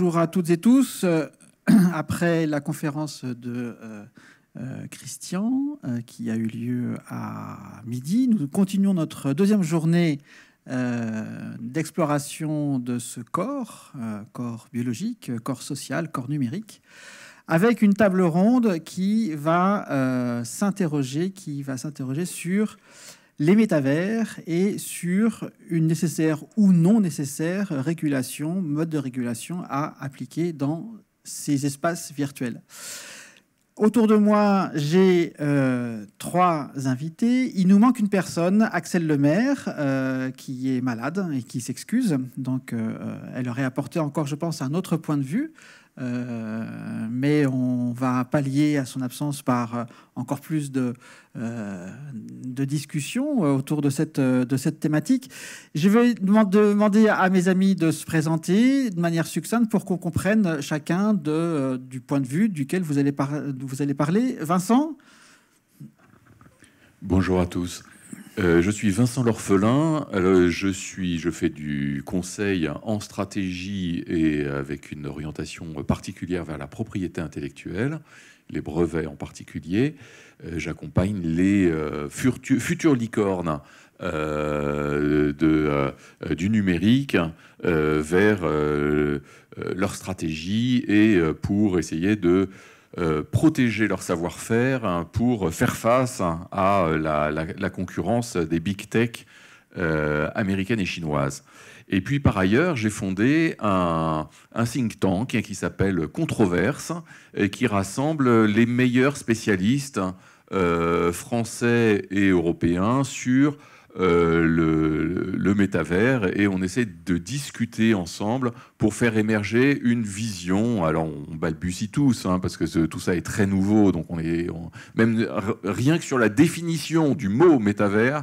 bonjour à toutes et tous. Euh, après la conférence de euh, euh, Christian, qui a eu lieu à midi, nous continuons notre deuxième journée d'exploration de ce corps, corps biologique, corps social, corps numérique, avec une table ronde qui va s'interroger, qui va s'interroger sur les métavers et sur une nécessaire ou non nécessaire régulation, mode de régulation à appliquer dans ces espaces virtuels. Autour de moi, j'ai euh, trois invités. Il nous manque une personne, Axel Lemaire, euh, qui est malade et qui s'excuse. Donc, euh, elle aurait apporté encore, je pense, un autre point de vue. Euh, mais on va pallier à son absence par euh, encore plus de, euh, de discussions autour de cette, de cette thématique. Je vais demander à mes amis de se présenter de manière succincte pour qu'on comprenne chacun de, du point de vue duquel vous allez, vous allez parler. Vincent Bonjour à tous. Euh, je suis Vincent L'Orphelin. Euh, je, suis, je fais du conseil en stratégie et avec une orientation particulière vers la propriété intellectuelle, les brevets en particulier. Euh, j'accompagne les futurs licornes de, du numérique vers leur stratégie et pour essayer de euh, protéger leur savoir-faire hein, pour faire face hein, à euh, la, concurrence des big tech euh, américaines et chinoises. Et puis par ailleurs, j'ai fondé un, un, think tank hein, qui s'appelle Controverse, qui rassemble les meilleurs spécialistes français et européens sur euh, le, métavers et on essaie de discuter ensemble pour faire émerger une vision. Alors on balbutie tous hein, parce que tout ça est très nouveau, donc on est même rien que sur la définition du mot métavers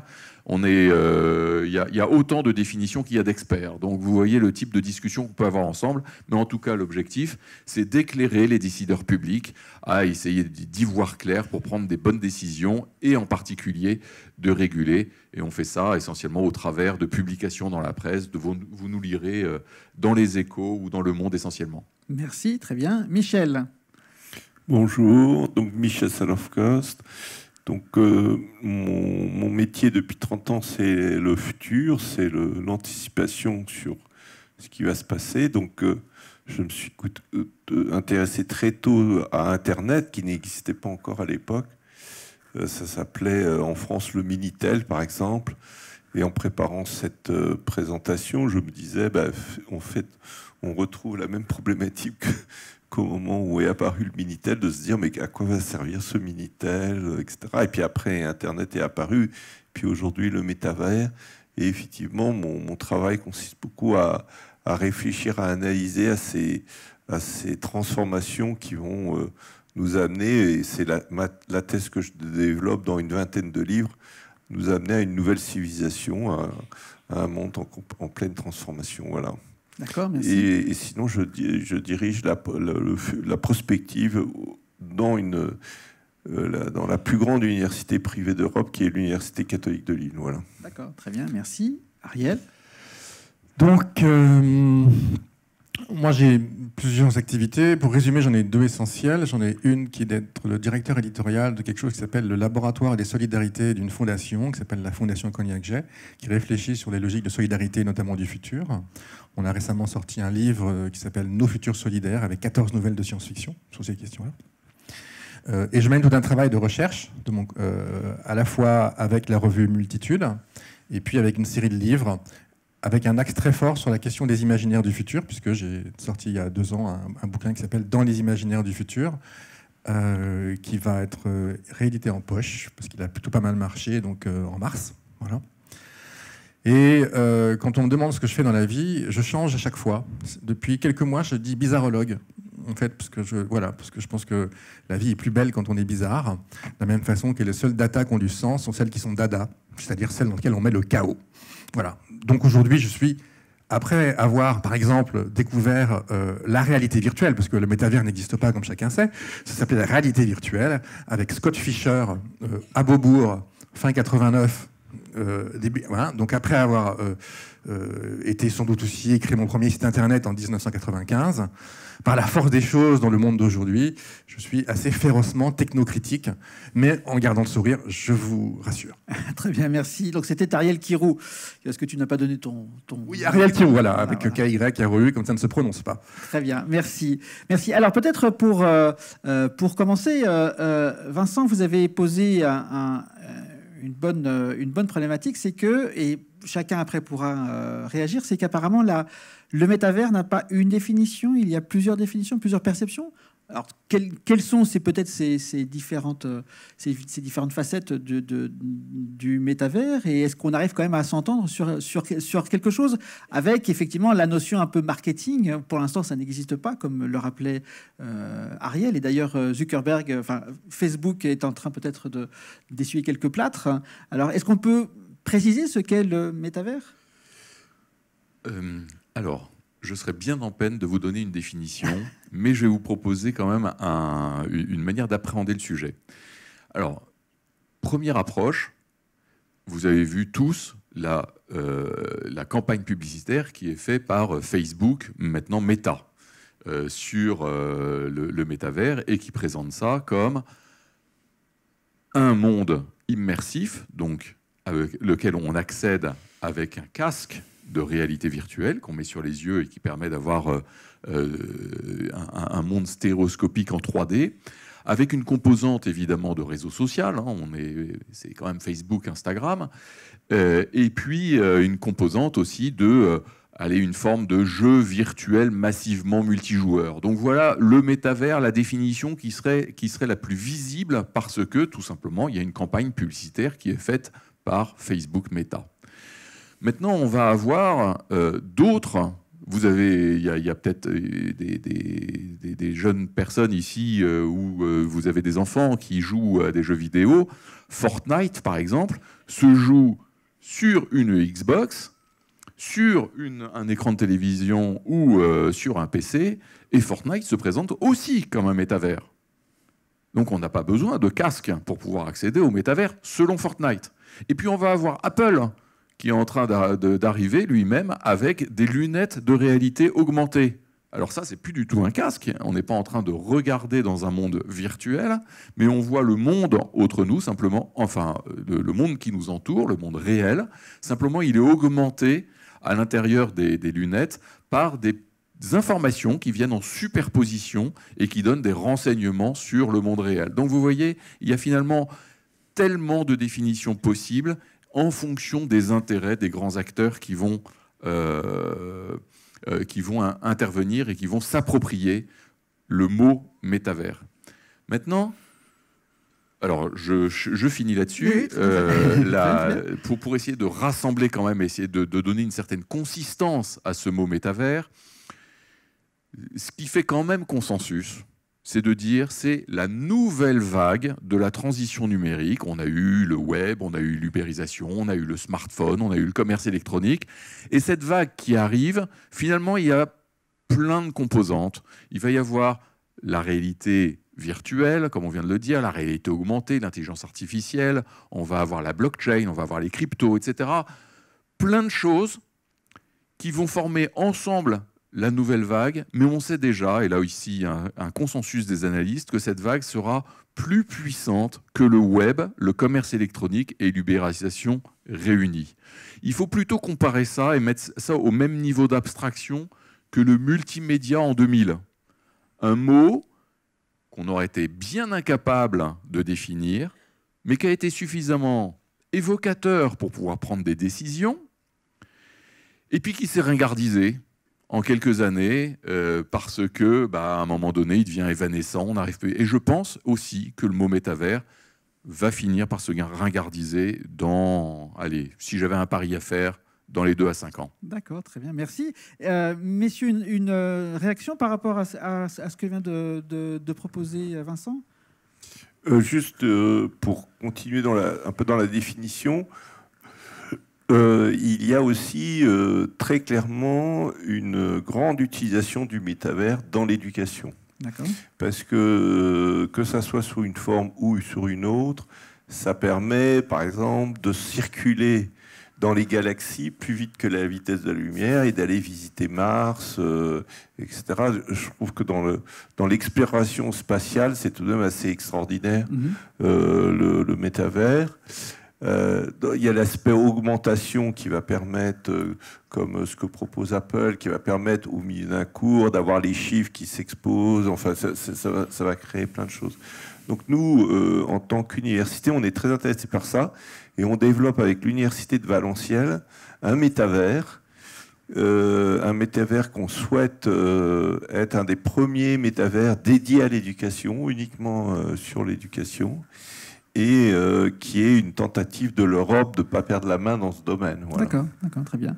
est, il euh, y, a autant de définitions qu'il y a d'experts. Donc vous voyez le type de discussion qu'on peut avoir ensemble. Mais en tout cas, l'objectif, c'est d'éclairer les décideurs publics à essayer d'y voir clair pour prendre des bonnes décisions et en particulier de réguler. Et on fait ça essentiellement au travers de publications dans la presse. De vous, nous lirez euh, dans les échos ou dans le monde essentiellement. Merci, très bien. Michel. Bonjour, donc Michel Salofcost. Donc euh, mon, métier depuis 30 ans, c'est le futur, c'est l'anticipation sur ce qui va se passer. Donc euh, je me suis euh, intéressé très tôt à Internet, qui n'existait pas encore à l'époque. ça s'appelait en France le Minitel, par exemple. Et en préparant cette présentation, je me disais, on, bah, fait, on retrouve la même problématique que au moment où est apparu le Minitel, de se dire mais à quoi va servir ce Minitel, etc. Et puis après, Internet est apparu, puis aujourd'hui le métavers. Et effectivement, mon, travail consiste beaucoup à, réfléchir, à analyser à ces, transformations qui vont euh, nous amener, et c'est la, la, thèse que je développe dans une vingtaine de livres, nous amener à une nouvelle civilisation, à, un monde en, en pleine transformation. Voilà. D'accord, merci. Et, sinon, je, je dirige la, prospective dans, une, euh, la, dans la plus grande université privée d'Europe, qui est l'Université catholique de Lille. Voilà. D'accord, très bien, merci. Ariel Donc, euh, moi, j'ai plusieurs activités. Pour résumer, j'en ai deux essentielles. J'en ai une qui est d'être le directeur éditorial de quelque chose qui s'appelle le laboratoire des solidarités d'une fondation, qui s'appelle la Fondation Cognac-Jet, qui réfléchit sur les logiques de solidarité, notamment du futur. On a récemment sorti un livre euh, qui s'appelle Nos futurs solidaires, avec 14 nouvelles de science-fiction sur ces questions-là. Euh, et je mène tout un travail de recherche, de mon, euh, à la fois avec la revue Multitude, et puis avec une série de livres avec un axe très fort sur la question des imaginaires du futur, puisque j'ai sorti il y a deux ans un, bouquin qui s'appelle Dans les imaginaires du futur, euh, qui va être euh, réédité en poche, parce qu'il a plutôt pas mal marché, donc euh, en mars. Voilà. Et quand on me demande ce que je fais dans la vie, je change à chaque fois. Depuis quelques mois, je dis bizarrologue en fait, parce que je, voilà, parce que je pense que la vie est plus belle quand on est bizarre, de la même façon que les seules datas qui ont du sens sont celles qui sont dada, c'est-à-dire celles dans lesquelles on met le chaos. Voilà. Donc aujourd'hui, je suis, après avoir, par exemple, découvert euh, la réalité virtuelle, parce que le métavers n'existe pas, comme chacun sait, ça s'appelait la réalité virtuelle, avec Scott Fisher euh, à Beaubourg, fin 89, euh, début, Donc après avoir euh, était sans doute aussi écrit mon premier site internet en 1995. Par la force des choses dans le monde d'aujourd'hui, je suis assez férocement technocritique, mais en gardant le sourire, je vous rassure. Très bien, merci. Donc c'était Ariel Kirou. Est-ce que tu n'as pas donné ton, ton... Oui, Ariel Kirou, voilà, ah, avec voilà. KY, e u comme ça ne se prononce pas. Très bien, merci. Merci. Alors peut-être pour, euh, euh, pour commencer, Vincent, vous avez posé un une, bonne, euh, une bonne problématique, c'est que, et chacun après pourra euh, réagir, c'est qu'apparemment, le métavers n'a pas une définition, il y a plusieurs définitions, plusieurs perceptions. Alors, quelles, sont peut-être euh, ces, différentes, facettes de, du métavers Et est-ce qu'on arrive quand même à s'entendre sur, quelque chose avec effectivement la notion un peu marketing Pour l'instant, ça n'existe pas, comme le rappelait euh, Ariel. Et d'ailleurs, euh, Zuckerberg, Facebook est en train peut-être d'essuyer quelques plâtres. Alors, est-ce qu'on peut préciser ce qu'est le métavers Alors je serais bien en peine de vous donner une définition, mais je vais vous proposer quand même une manière d'appréhender le sujet. Alors, première approche, vous avez vu tous la, euh, campagne publicitaire qui est faite par Facebook, maintenant Meta, euh, sur euh, le, le métavers, et qui présente ça comme un monde immersif, donc avec lequel on accède avec un casque de réalité virtuelle qu'on met sur les yeux et qui permet d'avoir euh, euh, un, monde stéréoscopique en 3D, avec une composante évidemment de réseau social, hein, on est, c'est quand même Facebook, Instagram, euh, et puis une composante aussi de une forme de jeu virtuel massivement multijoueur. Donc voilà le métavers, la définition qui serait, qui serait la plus visible parce que tout simplement il y a une campagne publicitaire qui est faite par Facebook Meta. Maintenant, on va avoir euh, d'autres. Vous avez, il y a, peut-être euh, des, jeunes personnes ici euh, où vous avez des enfants qui jouent à des jeux vidéo. Fortnite, par exemple, se joue sur une Xbox, sur un écran de télévision ou sur un PC, et Fortnite se présente aussi comme un métavers. Donc on n'a pas besoin de casque pour pouvoir accéder au métavers selon Fortnite. Et puis on va avoir Apple qui est en train d'arriver lui-même avec des lunettes de réalité augmentée. Alors ça, c'est plus du tout un casque. Hein. On n'est pas en train de regarder dans un monde virtuel, mais on voit le monde autre nous simplement, enfin euh, le, monde qui nous entoure, le monde réel. Simplement, il est augmenté à l'intérieur des, lunettes par des informations qui viennent en superposition et qui donnent des renseignements sur le monde réel. Donc vous voyez, il y a finalement tellement de définitions possibles en fonction des intérêts des grands acteurs qui vont, euh, euh, qui vont intervenir et qui vont s'approprier le mot métavers. Maintenant, alors je, finis là-dessus, euh, pour, essayer de rassembler quand même, essayer de, de donner une certaine consistance à ce mot métavers, ce qui fait quand même consensus, c'est de dire c'est la nouvelle vague de la transition numérique. On a eu le web, on a eu l'ubérisation, on a eu le smartphone, on a eu le commerce électronique. Et cette vague qui arrive, finalement, il y a plein de composantes. Il va y avoir la réalité virtuelle, comme on vient de le dire, la réalité augmentée, l'intelligence artificielle, on va avoir la blockchain, on va avoir les cryptos, etc. Plein de choses qui vont former ensemble la nouvelle vague, mais on sait déjà, et là ici un, consensus des analystes, que cette vague sera plus puissante que le web, le commerce électronique et l'ubérisation réunis. Il faut plutôt comparer ça et mettre ça au même niveau d'abstraction que le multimédia en 2000. Un mot qu'on aurait été bien incapable de définir, mais qui a été suffisamment évocateur pour pouvoir prendre des décisions, et puis qui s'est ringardisé en quelques années euh, parce que, bah, à un moment donné, il devient évanescent, on n'arrive plus. Et je pense aussi que le mot métavers va finir par se ringardiser dans, allez, si j'avais un pari à faire, dans les deux à cinq ans. D'accord, très bien, merci. Euh, messieurs, une, euh, réaction par rapport à, ce que vient de, proposer euh, Vincent Juste pour continuer dans la, un peu dans la définition, euh, il y a aussi euh, très clairement une grande utilisation du métavers dans l'éducation. Parce que euh, que ça soit sous une forme ou sur une autre, ça permet par exemple de circuler dans les galaxies plus vite que la vitesse de la lumière et d'aller visiter Mars, etc. Je trouve que dans, le, dans l'exploration spatiale, c'est tout de même assez extraordinaire mhm. le, le métavers. Euh, il y a l'aspect augmentation qui va permettre, euh, comme ce que propose Apple, qui va permettre au milieu d'un cours d'avoir les chiffres qui s'exposent. Enfin, ça, va, créer plein de choses. Donc nous, euh, en tant qu'université, on est très intéressé par ça et on développe avec l'université de Valenciennes un métavers. un métavers qu'on souhaite être un des premiers métavers dédiés à l'éducation, uniquement sur l'éducation et euh, qui est une tentative de l'Europe de ne pas perdre la main dans ce domaine. D'accord, d'accord, très bien.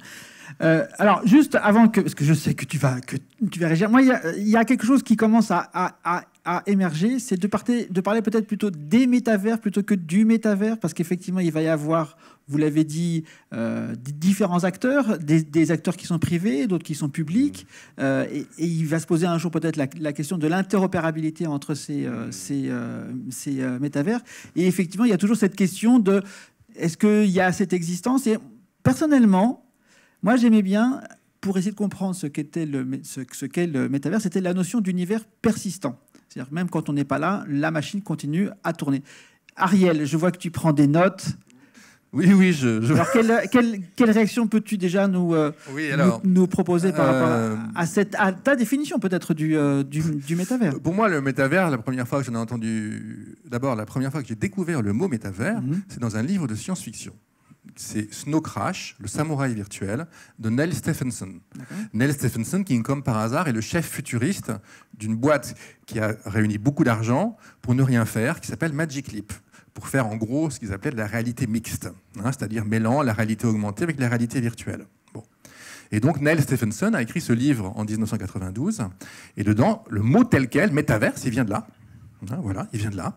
Euh, alors, juste avant que, parce que je sais que tu vas, que tu vas réagir, moi, il y, a quelque chose qui commence à, à à émerger, c'est de, de, parler peut-être plutôt des métavers plutôt que du métavers, parce qu'effectivement, il va y avoir, vous l'avez dit, euh, différents acteurs, des, acteurs qui sont privés, d'autres qui sont publics, mmh. euh, et, il va se poser un jour peut-être la, question de l'interopérabilité entre ces, euh, mmh. ces, métavers. Et effectivement, il y a toujours cette question de est-ce qu'il y a cette existence Et personnellement, moi, j'aimais bien pour essayer de comprendre ce qu'était le, ce, qu'est le métavers, c'était la notion d'univers persistant. C'est-à-dire que même quand on n'est pas là, la machine continue à tourner. Ariel, je vois que tu prends des notes. Oui, oui, je. je... Alors, quelle, quelle, quelle réaction peux-tu déjà nous, euh, nous, proposer par rapport à, euh, cette, ta définition peut-être du, euh, du, du, métavers Pour moi, le métavers, la première fois que j'en ai entendu. D'abord, la première fois que j'ai découvert le mot métavers, mhm. c'est dans un livre de science-fiction c'est Snow Crash, le samouraï virtuel, de Neil Stephenson. Neil Stephenson, qui, comme par hasard, est le chef futuriste d'une boîte qui a réuni beaucoup d'argent pour ne rien faire, qui s'appelle Magic Leap, pour faire en gros ce qu'ils appelaient de la réalité mixte, hein, c'est-à-dire mêlant la réalité augmentée avec la réalité virtuelle. Et donc Neil Stephenson a écrit ce livre en 1992, et dedans, le mot tel quel, métaverse, il vient de là. Hein, voilà, il vient de là.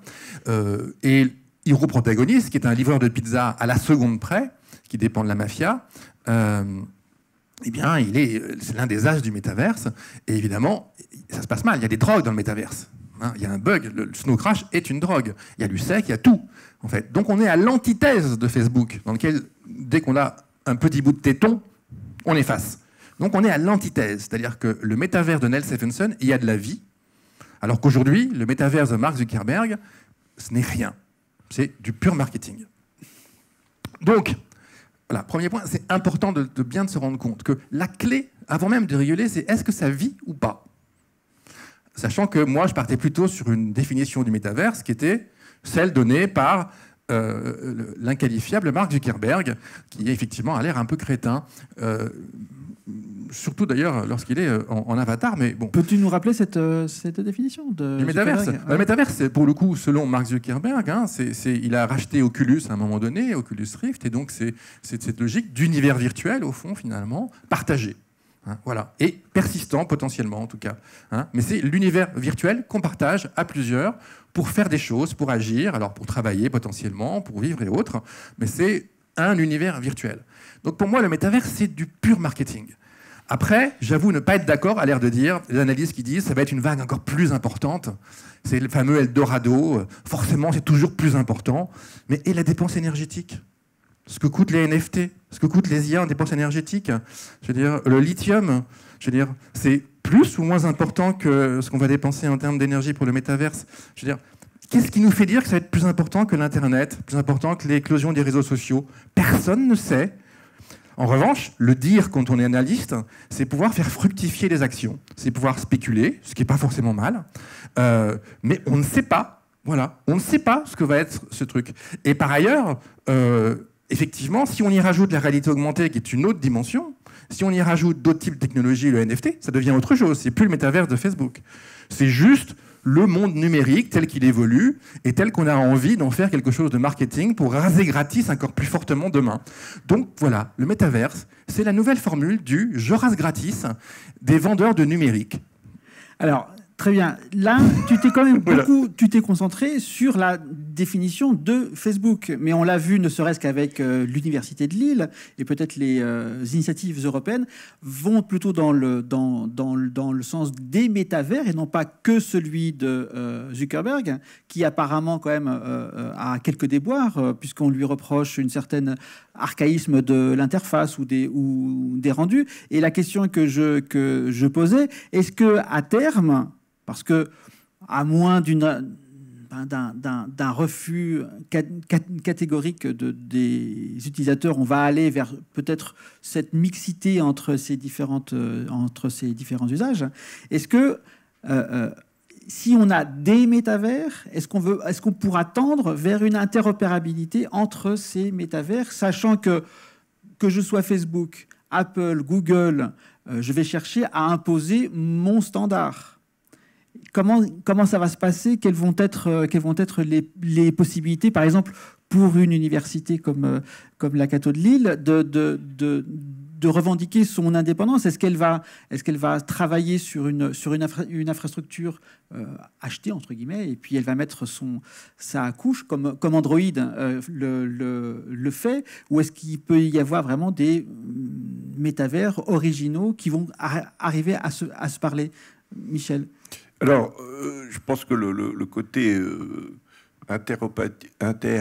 Euh, et Hiro protagoniste, qui est un livreur de pizza à la seconde près, qui dépend de la mafia, euh, eh bien, il est, c'est l'un des âges du métaverse. Et évidemment, ça se passe mal. Il y a des drogues dans le métaverse. Hein, il y a un bug. Le, Snow Crash est une drogue. Il y a du sec, il y a tout. En fait. Donc, on est à l'antithèse de Facebook, dans lequel, dès qu'on a un petit bout de téton, on efface. Donc, on est à l'antithèse. C'est-à-dire que le métaverse de Nell Stephenson, il y a de la vie. Alors qu'aujourd'hui, le métaverse de Mark Zuckerberg, ce n'est rien. C'est du pur marketing. Donc, voilà, premier point, c'est important de, bien se rendre compte que la clé, avant même de rigoler, c'est est-ce que ça vit ou pas Sachant que moi, je partais plutôt sur une définition du métaverse qui était celle donnée par euh, l'inqualifiable Mark Zuckerberg, qui effectivement a l'air un peu crétin. Euh, surtout d'ailleurs lorsqu'il est euh, en, avatar, mais bon. Peux-tu nous rappeler cette, définition de métaverse bah, Le métaverse, pour le coup, selon Mark Zuckerberg, hein, c'est, il a racheté Oculus à un moment donné, Oculus Rift, et donc c'est, cette logique d'univers virtuel, au fond, finalement, partagé. Hein, voilà. Et persistant, potentiellement, en tout cas. Hein, mais c'est l'univers virtuel qu'on partage à plusieurs, pour faire des choses, pour agir, alors pour travailler potentiellement, pour vivre et autres, mais c'est un univers virtuel. Donc pour moi, le métavers, c'est du pur marketing. Après, j'avoue ne pas être d'accord à l'air de dire, les analystes qui disent, ça va être une vague encore plus importante. C'est le fameux Eldorado, forcément c'est toujours plus important. Mais et la dépense énergétique ce que coûtent les NFT, ce que coûtent les IA en dépenses énergétiques. Je veux dire, le lithium, je veux dire, c'est plus ou moins important que ce qu'on va dépenser en termes d'énergie pour le métaverse. Je veux dire, qu'est-ce qui nous fait dire que ça va être plus important que l'Internet, plus important que l'éclosion des réseaux sociaux Personne ne sait. En revanche, le dire quand on est analyste, c'est pouvoir faire fructifier les actions, c'est pouvoir spéculer, ce qui n'est pas forcément mal, euh, mais on ne sait pas, voilà, on ne sait pas ce que va être ce truc. Et par ailleurs, euh, effectivement, si on y rajoute la réalité augmentée, qui est une autre dimension, si on y rajoute d'autres types de technologies, le NFT, ça devient autre chose. C'est plus le métaverse de Facebook. C'est juste le monde numérique tel qu'il évolue et tel qu'on a envie d'en faire quelque chose de marketing pour raser gratis encore plus fortement demain. Donc voilà, le métaverse, c'est la nouvelle formule du je rase gratis des vendeurs de numérique. Alors, Très bien. Là, tu t'es quand même beaucoup, tu t'es concentré sur la définition de Facebook, mais on l'a vu, ne serait-ce qu'avec euh, l'université de Lille et peut-être les euh, initiatives européennes vont plutôt dans le dans, dans, dans le sens des métavers et non pas que celui de euh, Zuckerberg, qui apparemment quand même a quelques déboires puisqu'on lui reproche une certaine archaïsme de l'interface ou des ou des rendus. Et la question que je que je posais, est-ce que à terme parce que, à moins ben, d'un refus catégorique des utilisateurs, on va aller vers peut-être cette mixité entre ces, différentes, euh, différents usages. Est-ce que euh, euh, si on a des métavers, est-ce qu'on pourra tendre vers une interopérabilité entre ces métavers, sachant que que je sois Facebook, Apple, Google, je vais chercher à imposer mon standard. Comment, ça va se passer quelles vont être, euh, les, possibilités, par exemple, pour une université comme, euh, comme la Cato de Lille, de, revendiquer son indépendance Est-ce qu'elle va, travailler sur une, infrastructure euh, achetée, entre guillemets, et puis elle va mettre son, sa couche, comme, comme Android le, fait Ou est-ce qu'il peut y avoir vraiment des mm, métavers originaux qui vont arriver à se parler Michel alors, euh, je pense que le, côté euh, interopérabilité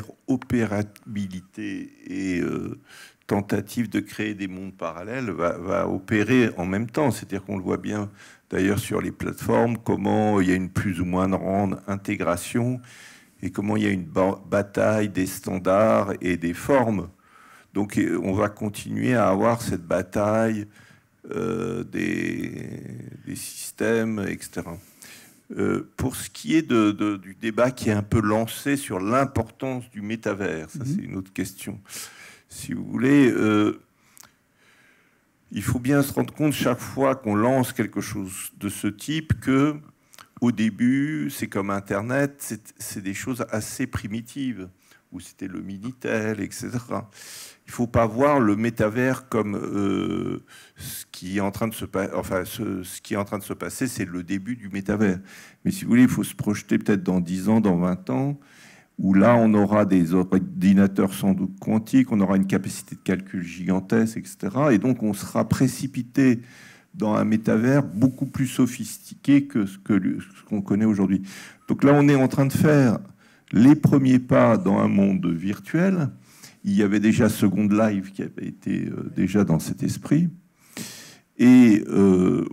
et euh, tentative de créer des mondes parallèles va, opérer en même temps. C'est-à-dire qu'on le voit bien d'ailleurs sur les plateformes, comment il y a une plus ou moins grande intégration et comment il y a une bataille des standards et des formes. Donc on va continuer à avoir cette bataille des, systèmes, etc. Euh, pour ce qui est du débat qui est un peu lancé sur l'importance du métavers, ça mhm. c'est une autre question. Si vous voulez, euh, il faut bien se rendre compte chaque fois qu'on lance quelque chose de ce type que, au début, c'est comme Internet, c'est des choses assez primitives où c'était le Minitel, etc. Il ne faut pas voir le métavers comme euh, ce, qui est en train de se enfin, ce, qui est en train de se passer, c'est le début du métavers. Mais si vous voulez, il faut se projeter peut-être dans 10 ans, dans 20 ans, où là, on aura des ordinateurs sans doute quantiques, on aura une capacité de calcul gigantesque, etc. Et donc, on sera précipité dans un métavers beaucoup plus sophistiqué que ce qu'on connaît aujourd'hui. Donc là, on est en train de faire les premiers pas dans un monde virtuel. Il y avait déjà Second Life qui avait été euh, déjà dans cet esprit. Et euh,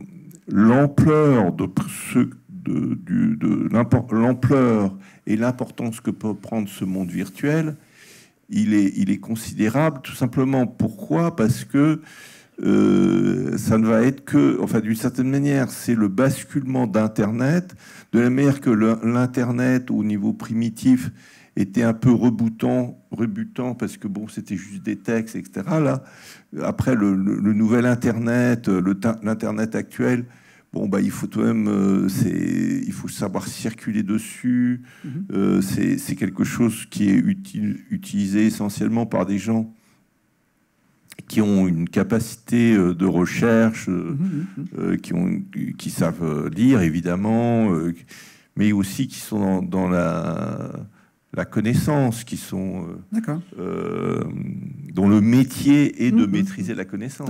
l'ampleur de l'ampleur et l'importance que peut prendre ce monde virtuel, il est, il est considérable. Tout simplement pourquoi Parce que euh, ça ne va être que, enfin d'une certaine manière, c'est le basculement d'Internet, de la manière que l'Internet au niveau primitif était un peu reboutant, rebutant parce que bon, c'était juste des textes, etc. Là, après le, nouvel Internet, l'Internet actuel, bon bah il faut tout même, euh, c'est, il faut savoir circuler dessus. Mhm. Euh, c'est quelque chose qui est utilisé essentiellement par des gens qui ont une capacité euh, de recherche, euh, mmh, mmh, mmh. Euh, qui, ont, qui savent lire évidemment, mais aussi qui sont dans, la, la, connaissance, qui sont dont le métier est de maîtriser la connaissance.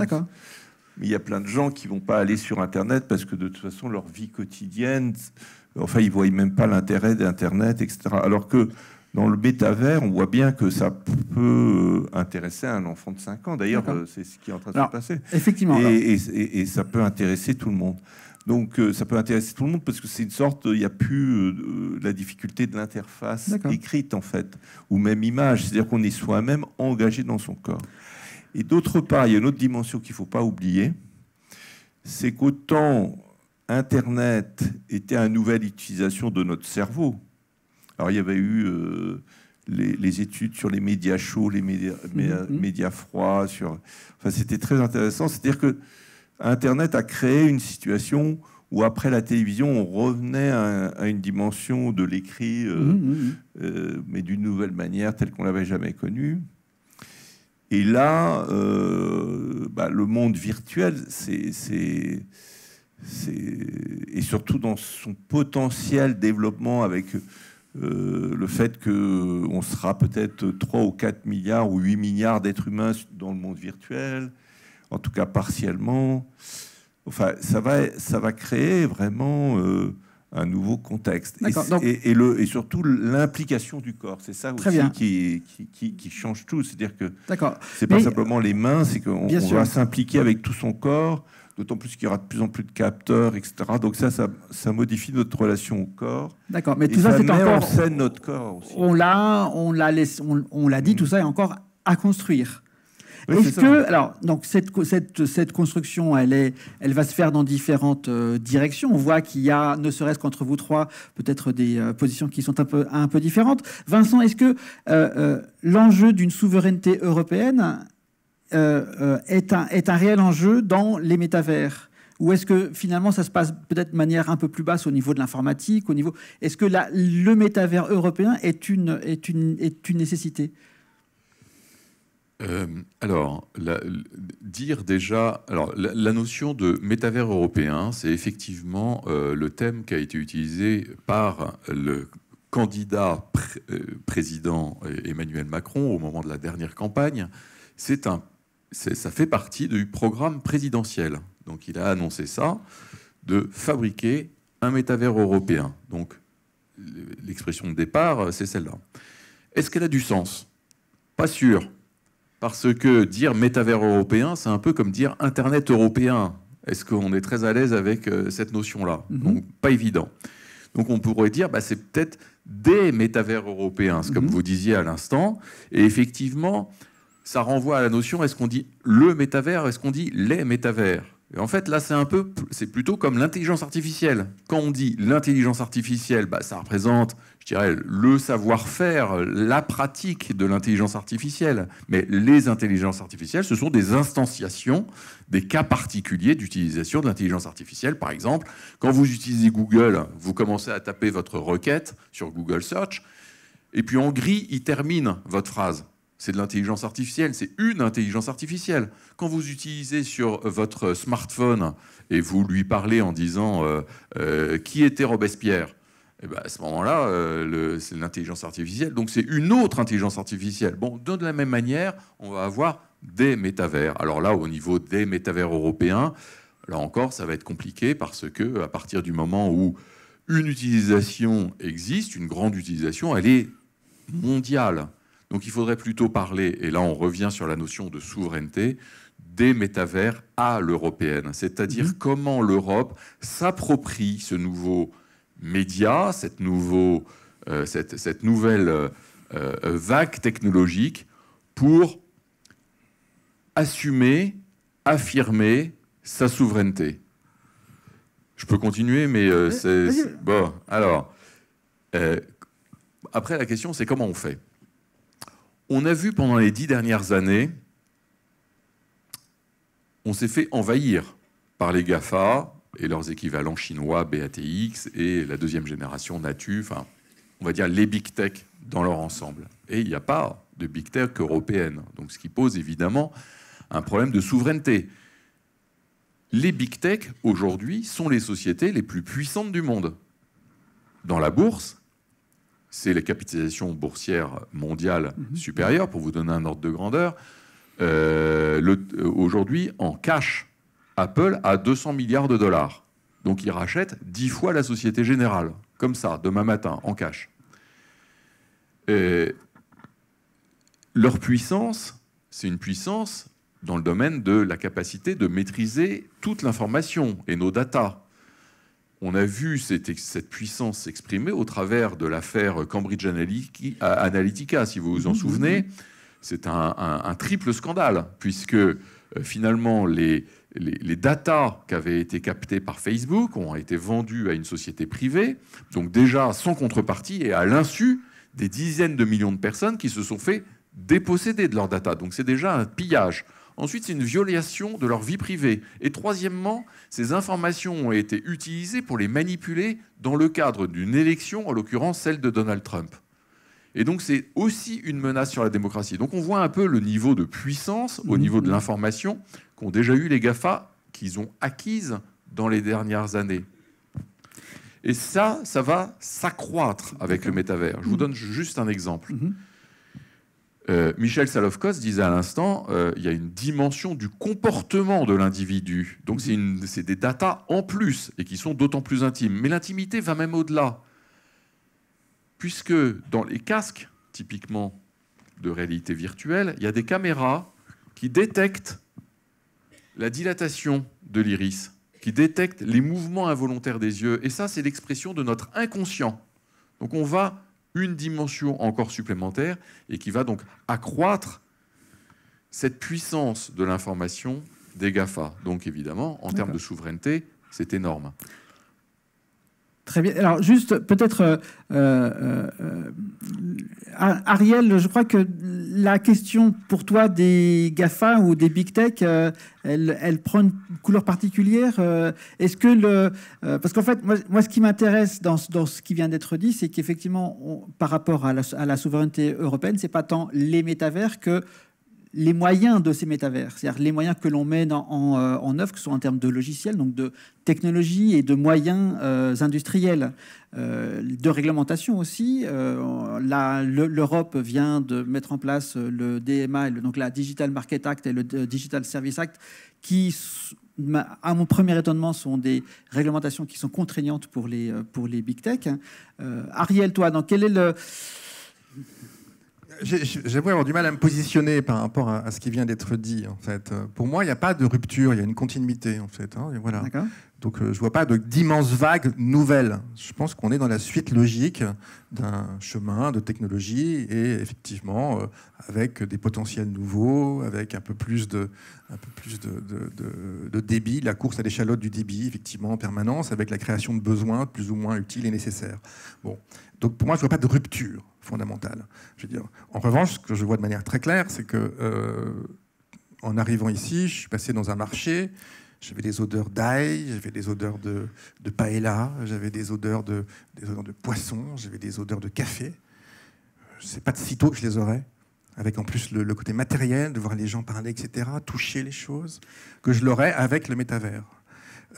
il y a plein de gens qui vont pas aller sur Internet parce que de toute façon, leur vie quotidienne, enfin, ils voient même pas l'intérêt d'Internet, etc. Alors que dans le métavers, vert, on voit bien que ça peut euh, intéresser un enfant de 5 ans. D'ailleurs, euh, c'est ce qui est en train de se passer. Effectivement. Et, ça peut intéresser tout le monde. Donc, euh, ça peut intéresser tout le monde parce que c'est une sorte, il n'y a plus la difficulté de l'interface écrite, en fait, ou même image. C'est-à-dire qu'on est, est soi-même engagé dans son corps. Et d'autre part, il y a une autre dimension qu'il ne faut pas oublier, c'est qu'autant Internet était une nouvelle utilisation de notre cerveau, alors, il y avait eu euh, les, études sur les médias chauds, les mhm, mhm. médias, froids. Sur... Enfin, c'était très intéressant. C'est-à-dire que Internet a créé une situation où après la télévision, on revenait à, une dimension de l'écrit, euh, mhm, euh, mais d'une nouvelle manière, telle qu'on l'avait jamais connue. Et là, bah, le monde virtuel, c'est, et surtout dans son potentiel développement avec euh, le fait qu'on euh, sera peut-être 3 ou 4 milliards ou 8 milliards d'êtres humains dans le monde virtuel, en tout cas partiellement. Enfin, ça va, ça va créer vraiment euh, un nouveau contexte. Et, le, et surtout l'implication du corps. C'est ça aussi Qui, qui, change tout. C'est-à-dire que c'est pas simplement les mains, c'est qu'on va s'impliquer avec tout son corps d'autant plus qu'il y aura de plus en plus de capteurs, etc. Donc ça, ça, modifie notre relation au corps. D'accord, mais tout ça, c'est encore... en scène notre corps aussi. On l'a, on l'a, on, l'a dit, mm. tout ça est encore à construire. Est-ce que alors donc cette, cette, construction elle est elle va se faire dans différentes euh, directions. On voit qu'il y a ne serait-ce qu'entre vous trois peut-être des euh, positions qui sont un peu un peu différentes. Vincent, est-ce que euh, l'enjeu d'une souveraineté européenne euh, euh, est, un, est, un, réel enjeu dans les métavers Ou est-ce que finalement ça se passe peut-être de manière un peu plus basse au niveau de l'informatique au niveau... Est-ce que le métavers européen est une, est une, est une nécessité euh, alors, dire déjà, alors la, notion de métavers européen, c'est effectivement le thème qui a été utilisé par le candidat président Emmanuel Macron au moment de la dernière campagne. C'est un ça fait partie du programme présidentiel. Donc il a annoncé ça, de fabriquer un métavers européen. Donc l'expression de départ, c'est celle-là. Est-ce qu'elle a du sens Pas sûr. Parce que dire métavers européen, c'est un peu comme dire Internet européen. Est-ce qu'on est très à l'aise avec euh, cette notion-là mhm. Donc pas évident. Donc on pourrait dire, bah, c'est peut-être des métavers européens, comme mhm. vous disiez à l'instant. Et effectivement, ça renvoie à la notion est-ce qu'on dit le métavers, est-ce qu'on dit les métavers et en fait, là, c'est un peu, c'est plutôt comme l'intelligence artificielle. Quand on dit l'intelligence artificielle, bah, ça représente, je dirais, le savoir-faire, la pratique de l'intelligence artificielle. Mais les intelligences artificielles, ce sont des instanciations, des cas particuliers d'utilisation de l'intelligence artificielle. Par exemple, quand vous utilisez Google, vous commencez à taper votre requête sur Google Search, et puis en gris, il termine votre phrase. C'est de l'intelligence artificielle, c'est une intelligence artificielle. Quand vous utilisez sur votre smartphone et vous lui parlez en disant euh, euh, qui était Robespierre, et eh ben, à ce moment-là, c'est euh, c'est l'intelligence artificielle. Donc c'est une autre intelligence artificielle. Bon, de la même manière, on va avoir des métavers. Alors là, au niveau des métavers européens, là encore, ça va être compliqué parce que à partir du moment où une utilisation existe, une grande utilisation, elle est mondiale. Donc il faudrait plutôt parler, et là on revient sur la notion de souveraineté, des métavers à l'européenne, c'est-à-dire mhm. comment l'Europe s'approprie ce nouveau média, cette, euh, nouvelle euh, euh, vague technologique pour assumer, affirmer sa souveraineté. Je peux continuer, mais c'est... Bon, alors... après, la question, c'est comment on fait on a vu pendant les dix dernières années, on s'est fait envahir par les GAFA et leurs équivalents chinois BATX et la deuxième génération Natu, enfin, on va dire les big tech dans leur ensemble. Et il n'y a pas de big tech européenne. Donc ce qui pose évidemment un problème de souveraineté. Les big tech, aujourd'hui, sont les sociétés les plus puissantes du monde. Dans la bourse, c'est la capitalisation boursière mondiale mhm. supérieures, supérieure, pour vous donner un ordre de grandeur. Euh, euh, aujourd'hui, en cash, Apple a 200 milliards de dollars. Donc il rachète 10 fois la Société Générale, comme ça, demain matin, en cash. Euh, leur puissance, c'est une puissance dans le domaine de la capacité de maîtriser toute l'information et nos datas on a vu cette, puissance s'exprimer au travers de l'affaire Cambridge euh, Analytica, si vous vous en mmh, mmh, souvenez. Mmh. C'est un, triple scandale, puisque euh, finalement les, les, les datas qui avaient été captées par Facebook ont été vendues à une société privée, donc déjà sans contrepartie et à l'insu des dizaines de millions de personnes qui se sont fait déposséder de leurs data. Donc c'est déjà un pillage. Ensuite, c'est une violation de leur vie privée. Et troisièmement, ces informations ont été utilisées pour les manipuler dans le cadre d'une élection, en l'occurrence celle de Donald Trump. Et donc c'est aussi une menace sur la démocratie. Donc on voit un peu le niveau de puissance au niveau de mhm. l'information qu'ont déjà eu les GAFA, qu'ils ont acquises dans les dernières années. Et ça, ça va s'accroître avec le métavers. Je vous mhm. donne juste un exemple. Mhm. Euh, Michel Salovkos disait à l'instant, euh, il y a une dimension du comportement de l'individu. Donc c'est des datas en plus et qui sont d'autant plus intimes. Mais l'intimité va même au-delà. Puisque dans les casques, typiquement de réalité virtuelle, il y a des caméras qui détectent la dilatation de l'iris, qui détectent les mouvements involontaires des yeux. Et ça, c'est l'expression de notre inconscient. Donc on va une dimension encore supplémentaire et qui va donc accroître cette puissance de l'information des GAFA. Donc évidemment, en termes de souveraineté, c'est énorme. Très bien. Alors juste peut-être euh, euh, euh, Ariel, je crois que la question pour toi des GAFA ou des big tech, elle, elle, prend une couleur particulière. Est-ce que le parce qu'en fait moi, ce qui m'intéresse dans, dans, ce qui vient d'être dit, c'est qu'effectivement par rapport à la, à la, souveraineté européenne, c'est pas tant les métavers que les moyens de ces métavers, c'est-à-dire les moyens que l'on met euh, en, œuvre, que ce soit en termes de logiciels, donc de technologie et de moyens euh, industriels, euh, de réglementation aussi. L'Europe vient de mettre en place le DMA, donc la Digital Market Act et le Digital Service Act, qui à mon premier étonnement, sont des réglementations qui sont contraignantes pour les, pour les big tech. Ariel, toi, dans quel est le j'ai avoir du mal à me positionner par rapport à, ce qui vient d'être dit. En fait, pour moi, il n'y a pas de rupture, il y a une continuité. En fait, hein, et Donc, euh, je vois pas d'immenses vagues nouvelles. Je pense qu'on est dans la suite logique d'un chemin de technologie et effectivement euh, avec des potentiels nouveaux, avec un peu plus de, un peu plus de, de débit, la course à l'échalote du débit, effectivement en permanence, avec la création de besoins plus ou moins utiles et nécessaires. Bon. Donc pour moi, je ne vois pas de rupture fondamentale. Je veux dire. En revanche, ce que je vois de manière très claire, c'est que euh, en arrivant ici, je suis passé dans un marché. J'avais des odeurs d'ail, j'avais des odeurs de, paella, j'avais des odeurs de, de poisson, j'avais des odeurs de café. n'est euh, pas de sitôt que je les aurais avec en plus le, le, côté matériel, de voir les gens parler, etc., toucher les choses, que je l'aurais avec le métavers.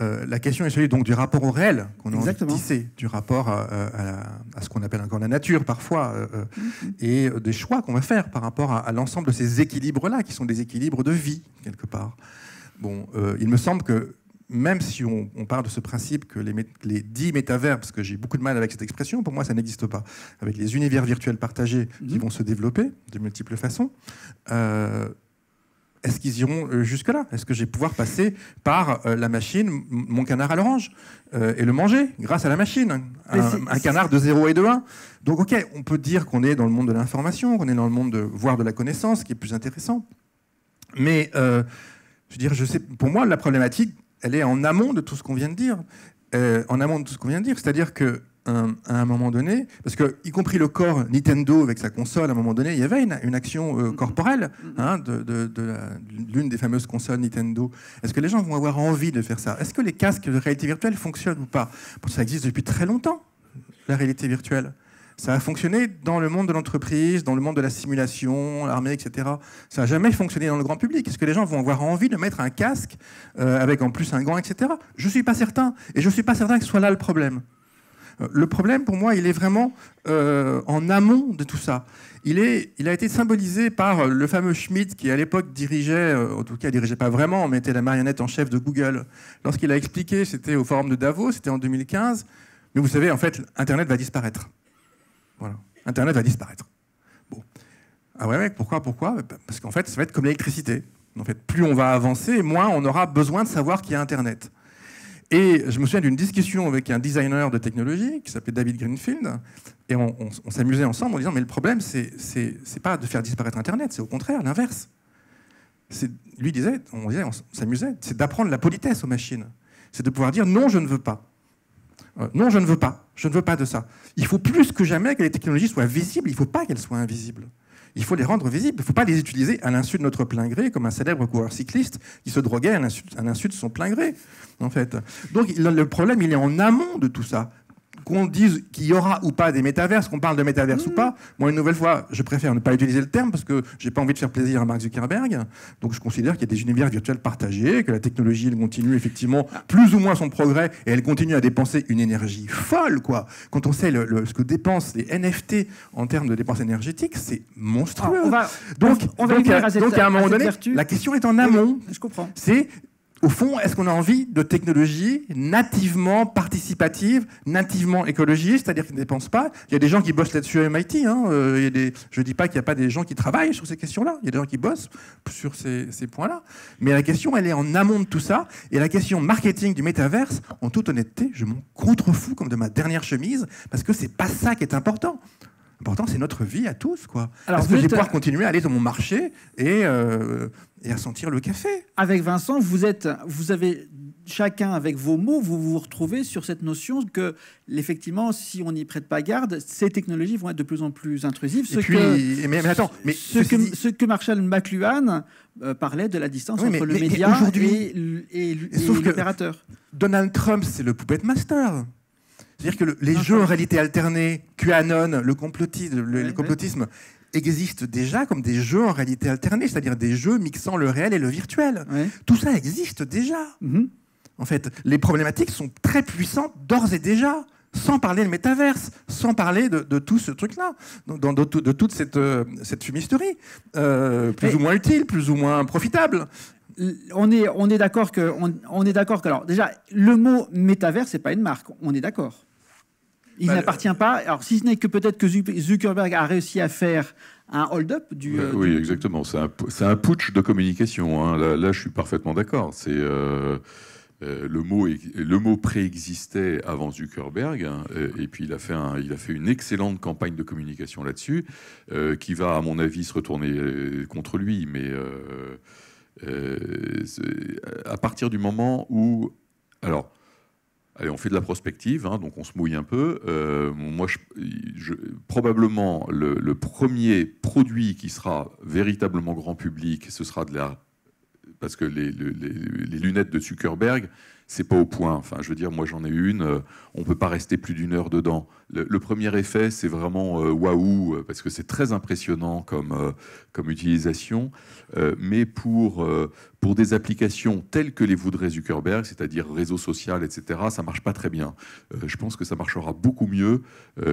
Euh, la question est celle donc du rapport au réel qu'on a tissé, du rapport à, ce qu'on appelle encore la nature parfois, euh, euh, mhm. et des choix qu'on va faire par rapport à, l'ensemble de ces équilibres-là, qui sont des équilibres de vie, quelque part. Bon, il me semble que même si on, on, part de ce principe que les, les dix métavers, parce que j'ai beaucoup de mal avec cette expression, pour moi ça n'existe pas, avec les univers virtuels partagés qui mhm. vont se développer de multiples façons, est-ce qu'ils iront euh, jusque-là Est-ce que je vais pouvoir passer par euh, la machine, mon canard à l'orange, euh, et le manger grâce à la machine hein, Un, canard de 0 et de 1. Donc ok, on peut dire qu'on est dans le monde de l'information, qu'on est dans le monde de voir de la connaissance, qui est plus intéressant. Mais je veux dire, je sais, pour moi, la problématique, elle est en amont de tout ce qu'on vient de dire. en amont de tout ce qu'on vient de dire, c'est-à-dire que à un moment donné, parce que y compris le corps Nintendo avec sa console, à un moment donné, il y avait une, action euh, mm-hmm. corporelle mm-hmm. Hein, de, l'une des fameuses consoles Nintendo. Est-ce que les gens vont avoir envie de faire ça Est-ce que les casques de réalité virtuelle fonctionnent ou pas Ça existe depuis très longtemps, la réalité virtuelle. Ça a fonctionné dans le monde de l'entreprise, dans le monde de la simulation, l'armée, etc. Ça n'a jamais fonctionné dans le grand public. Est-ce que les gens vont avoir envie de mettre un casque euh, avec en plus un gant, etc. Je ne suis pas certain. Et je ne suis pas certain que ce soit là le problème. Le problème, pour moi, il est vraiment euh, en amont de tout ça. Il, a été symbolisé par le fameux Schmidt qui, à l'époque, dirigeait, euh, en tout cas, dirigeait pas vraiment, mais était la marionnette en chef de Google. Lorsqu'il a expliqué, c'était au forum de Davos, c'était en 2015, mais vous savez, en fait, Internet va disparaître. Voilà. Internet va disparaître. Bon. Ah ouais, pourquoi, pourquoi Parce qu'en fait, ça va être comme l'électricité. En fait, plus on va avancer, moins on aura besoin de savoir qu'il y a Internet. Et je me souviens d'une discussion avec un designer de technologie qui s'appelait David Greenfield, et on, s'amusait ensemble en disant mais le problème c'est c'est pas de faire disparaître Internet, c'est au contraire l'inverse. Lui disait, on disait, on s'amusait, c'est d'apprendre la politesse aux machines, c'est de pouvoir dire non je ne veux pas, euh, non je ne veux pas, je ne veux pas de ça. Il faut plus que jamais que les technologies soient visibles, il ne faut pas qu'elles soient invisibles il faut les rendre visibles. Il ne faut pas les utiliser à l'insu de notre plein gré, comme un célèbre coureur cycliste qui se droguait à l'insu de son plein gré, en fait. Donc le problème, il est en amont de tout ça qu'on dise qu'il y aura ou pas des métaverses, qu'on parle de métaverses ou mhm. pas, moi, une nouvelle fois, je préfère ne pas utiliser le terme parce que j'ai pas envie de faire plaisir à Mark Zuckerberg. Donc, je considère qu'il y a des univers virtuels partagés, que la technologie, continue effectivement ah. plus ou moins son progrès et elle continue à dépenser une énergie folle, quoi. Quand on sait ce que dépensent les NFT en termes de dépenses énergétiques, c'est monstrueux. Ah, donc, on va donc, euh, à, un moment donné, la question est en amont. je comprends. C'est au fond, est-ce qu'on a envie de technologies nativement participatives, nativement écologistes, c'est-à-dire qui ne dépensent pas Il y a des gens qui bossent là-dessus à MIT. Hein, euh, je ne dis pas qu'il n'y a pas des gens qui travaillent sur ces questions-là. Il y a des gens qui bossent sur ces, points-là. Mais la question, elle est en amont de tout ça. Et la question marketing du métaverse, en toute honnêteté, je m'en contrefous comme de ma dernière chemise, parce que c'est pas ça qui est important. L'important, c'est notre vie à tous, quoi. Alors, que je vais pouvoir continuer à aller dans mon marché et, euh, et à sentir le café Avec Vincent, vous êtes, vous avez chacun avec vos mots, vous vous retrouvez sur cette notion que, effectivement, si on n'y prête pas garde, ces technologies vont être de plus en plus intrusives. Ce, que, mais, attends, ce, que, Marshall McLuhan euh, parlait de la distance entre le média et, et, et l'opérateur. Donald Trump, c'est le poupette master. C'est-à-dire que les jeux en réalité alternée, QAnon, le complotisme, le, complotisme existent déjà comme des jeux en réalité alternée, c'est-à-dire des jeux mixant le réel et le virtuel. Tout ça existe déjà. Mhm. En fait, les problématiques sont très puissantes d'ores et déjà sans parler de métaverse, sans parler de, tout ce truc-là, de, toute cette, euh, fumisterie, euh, plus ou moins utile, plus ou moins profitable. On est, d'accord que, on que, alors déjà, le mot métaverse, n'est pas une marque, on est d'accord. Il bah, n'appartient pas. Alors, si ce n'est que peut-être que Zuckerberg a réussi à faire un hold-up du. Euh, oui, exactement. C'est un, un, putsch de communication. Hein. Là, là, je suis parfaitement d'accord. C'est. Euh, euh, le mot, le mot préexistait avant Zuckerberg, hein, et puis il a, fait un, il a fait une excellente campagne de communication là-dessus, qui va, à mon avis, se retourner contre lui. Mais à partir du moment où. Alors, Allez, on fait de la prospective, hein, donc on se mouille un peu. Euh, moi, probablement, le, premier produit qui sera véritablement grand public, ce sera de la... Parce que les lunettes de Zuckerberg, c'est pas au point. Enfin, je veux dire, moi j'en ai une, euh, on peut pas rester plus d'une heure dedans. Le, premier effet, c'est vraiment euh, waouh, euh, parce que c'est très impressionnant comme, comme utilisation. mais pour, pour des applications telles que les voudrait Zuckerberg, c'est-à-dire réseau social, etc., ça marche pas très bien. je pense que ça marchera beaucoup mieux,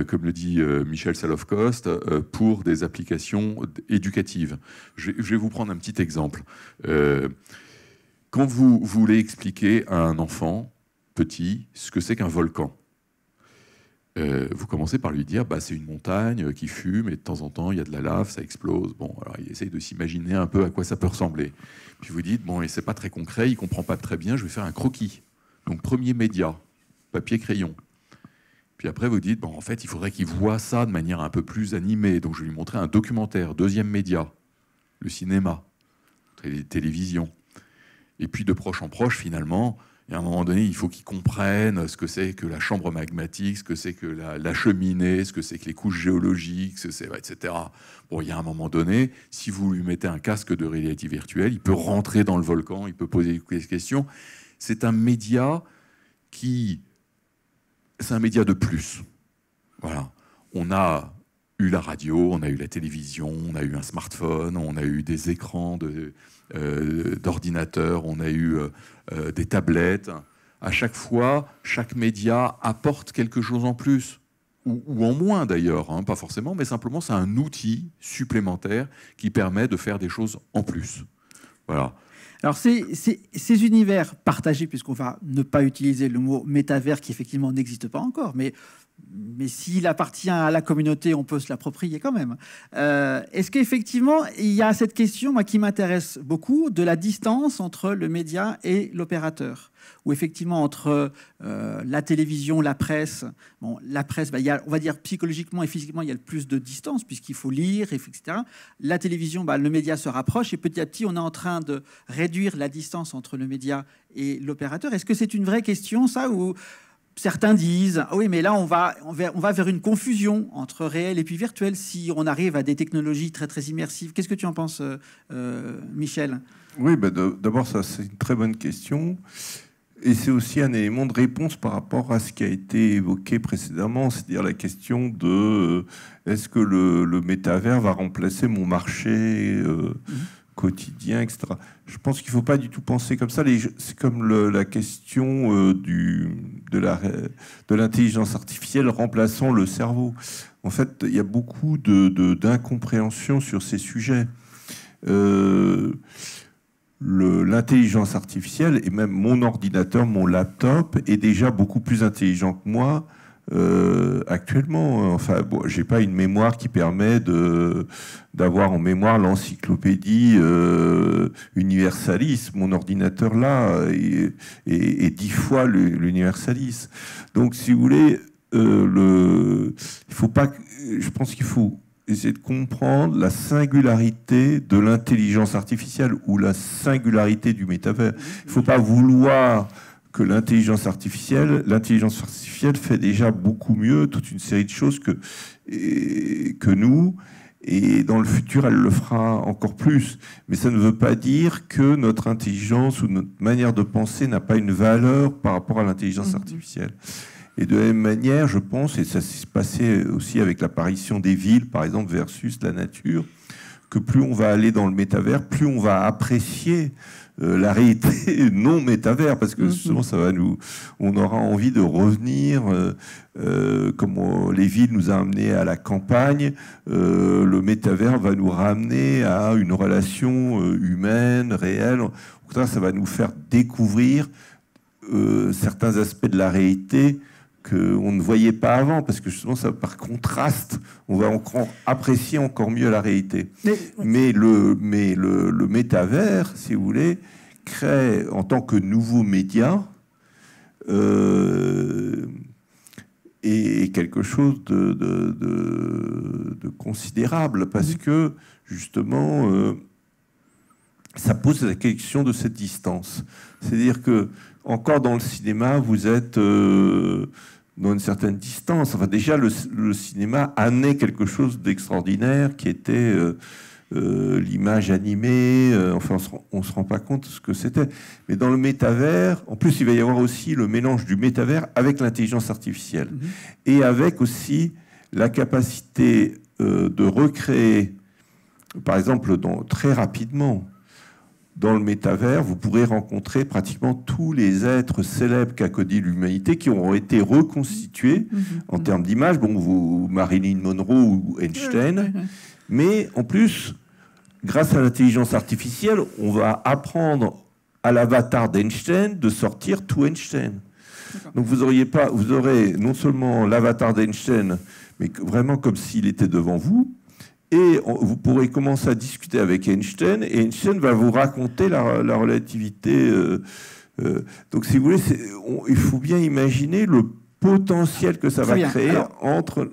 comme le dit Michel cost pour des applications éducatives. je, vais vous prendre un petit exemple. Quand vous voulez expliquer à un enfant petit ce que c'est qu'un volcan, euh, vous commencez par lui dire bah, c'est une montagne qui fume et de temps en temps il y a de la lave, ça explose. Bon, alors il essaye de s'imaginer un peu à quoi ça peut ressembler. Puis vous dites bon, et c'est pas très concret, il comprend pas très bien, je vais faire un croquis. Donc premier média, papier crayon. Puis après vous dites bon, en fait, il faudrait qu'il voit ça de manière un peu plus animée. Donc je vais lui montrer un documentaire, deuxième média, le cinéma, télévision. Et puis de proche en proche, finalement, et à un moment donné, il faut qu'ils comprennent ce que c'est que la chambre magmatique, ce que c'est que la, cheminée, ce que c'est que les couches géologiques, ce etc. Bon, il y a un moment donné, si vous lui mettez un casque de réalité virtuelle, il peut rentrer dans le volcan, il peut poser des questions. C'est un média qui... C'est un média de plus. Voilà. On a eu la radio, on a eu la télévision, on a eu un smartphone, on a eu des écrans de euh, d'ordinateurs, on a eu euh, euh, des tablettes. À chaque fois, chaque média apporte quelque chose en plus ou, en moins d'ailleurs, hein, pas forcément, mais simplement c'est un outil supplémentaire qui permet de faire des choses en plus. Voilà. Alors ces, ces univers partagés, puisqu'on va ne pas utiliser le mot métavers qui effectivement n'existe pas encore, mais mais s'il appartient à la communauté, on peut se l'approprier quand même. Euh, est-ce qu'effectivement, il y a cette question moi, qui m'intéresse beaucoup de la distance entre le média et l'opérateur Ou effectivement, entre euh, la télévision, la presse, bon, la presse, bah, on va dire psychologiquement et physiquement, il y a le plus de distance puisqu'il faut lire, etc. La télévision, bah, le média se rapproche et petit à petit, on est en train de réduire la distance entre le média et l'opérateur. Est-ce que c'est une vraie question, ça ou certains disent ah oui, mais là on va, on va, vers une confusion entre réel et puis virtuel si on arrive à des technologies très très immersives. Qu'est-ce que tu en penses, euh, euh, Michel Oui, bah, d'abord ça c'est une très bonne question. Et c'est aussi un élément de réponse par rapport à ce qui a été évoqué précédemment, c'est-à-dire la question de euh, est-ce que le, le, métavers va remplacer mon marché mmh quotidien, etc. Je pense qu'il ne faut pas du tout penser comme ça. C'est comme la question euh, de l'intelligence artificielle remplaçant le cerveau. En fait, il y a beaucoup d'incompréhension sur ces sujets. Euh, l'intelligence artificielle, et même mon ordinateur, mon laptop, est déjà beaucoup plus intelligent que moi euh, actuellement. Euh, enfin, bon, j'ai pas une mémoire qui permet de d'avoir en mémoire l'encyclopédie euh, Mon ordinateur là est, dix fois l'universaliste. Donc, si vous voulez, euh, le, il faut pas. Je pense qu'il faut essayer de comprendre la singularité de l'intelligence artificielle ou la singularité du métavers. Il ne faut pas vouloir que l'intelligence artificielle, l'intelligence artificielle fait déjà beaucoup mieux toute une série de choses que, que nous. Et dans le futur, elle le fera encore plus. Mais ça ne veut pas dire que notre intelligence ou notre manière de penser n'a pas une valeur par rapport à l'intelligence mhm. artificielle. Et de la même manière, je pense, et ça s'est passé aussi avec l'apparition des villes, par exemple, versus la nature, que plus on va aller dans le métavers, plus on va apprécier euh, la réalité non métavers, parce que mm-hmm. souvent on aura envie de revenir, euh, euh, comme les villes nous a amenés à la campagne, le métavers va nous ramener à une relation humaine, réelle. ça va nous faire découvrir certains aspects de la réalité qu'on ne voyait pas avant, parce que justement, par contraste, on va encore apprécier encore mieux la réalité. Mais, le, mais le, métavers, si vous voulez, crée, en tant que nouveau média, euh, quelque chose de, considérable, parce que, justement, euh, ça pose la question de cette distance. C'est-à-dire que encore dans le cinéma, vous êtes euh, dans une certaine distance. Enfin, déjà, le, cinéma amenait quelque chose d'extraordinaire qui était euh, euh, l'image animée. Euh, enfin, on ne se, rend pas compte de ce que c'était. Mais dans le métavers, en plus, il va y avoir aussi le mélange du métavers avec l'intelligence artificielle mhm. et avec aussi la capacité de recréer, par exemple, dans, très rapidement, dans le métavers, vous pourrez rencontrer pratiquement tous les êtres célèbres qu'a codé l'humanité qui ont été reconstitués mhm. Mhm. en termes d'image. Bon, vous, Marilyn Monroe ou Einstein. mais en plus, grâce à l'intelligence artificielle, on va apprendre à l'avatar d'Einstein de sortir tout Einstein. Donc vous, auriez pas, vous aurez non seulement l'avatar d'Einstein, mais vraiment comme s'il était devant vous, et vous pourrez commencer à discuter avec Einstein, et Einstein va vous raconter la, relativité. Euh, euh, donc, si vous voulez, il faut bien imaginer le potentiel que ça va créer entre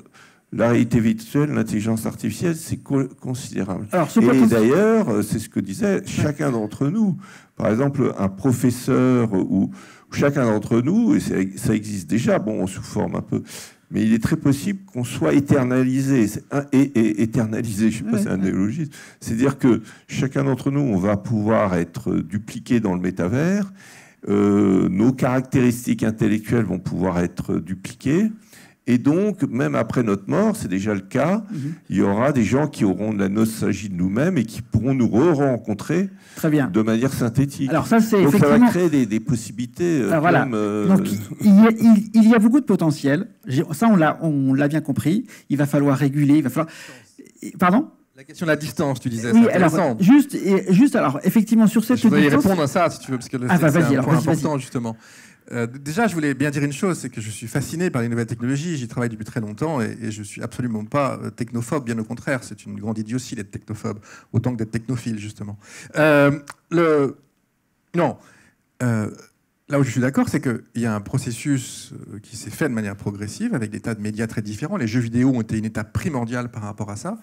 la réalité virtuelle, l'intelligence artificielle, c'est considérable. et d'ailleurs, euh, c'est ce que disait chacun d'entre nous. Par exemple, un professeur ou chacun d'entre nous, et ça existe déjà, bon, sous forme un peu mais il est très possible qu'on soit éternalisé. et, éternalisé, je ne sais pas, si c'est un néologisme. C'est-à-dire que chacun d'entre nous, on va pouvoir être dupliqué dans le métavers. Euh, nos caractéristiques intellectuelles vont pouvoir être dupliquées. Et donc, même après notre mort, c'est déjà le cas, mhm. il y aura des gens qui auront de la nostalgie de nous-mêmes et qui pourront nous re-rencontrer de manière synthétique. Alors ça, c'est donc effectivement... ça va créer des, possibilités. il, y a, beaucoup de potentiel. Ça, on l'a, on l'a bien compris. Il va falloir réguler. Il va falloir. Pardon. La question de la distance, tu disais. Oui, alors, juste, juste, alors, effectivement, sur cette Je vais y répondre à ça, si tu veux, parce que ah, bah, c'est un point important, justement. Euh, déjà, je voulais bien dire une chose, c'est que je suis fasciné par les nouvelles technologies, j'y travaille depuis très longtemps et, je ne suis absolument pas euh, technophobe, bien au contraire, c'est une grande idiotie d'être technophobe, autant que d'être technophile, justement. Euh, non, là où je suis d'accord, c'est qu'il y a un processus qui s'est fait de manière progressive avec des tas de médias très différents, les jeux vidéo ont été une étape primordiale par rapport à ça,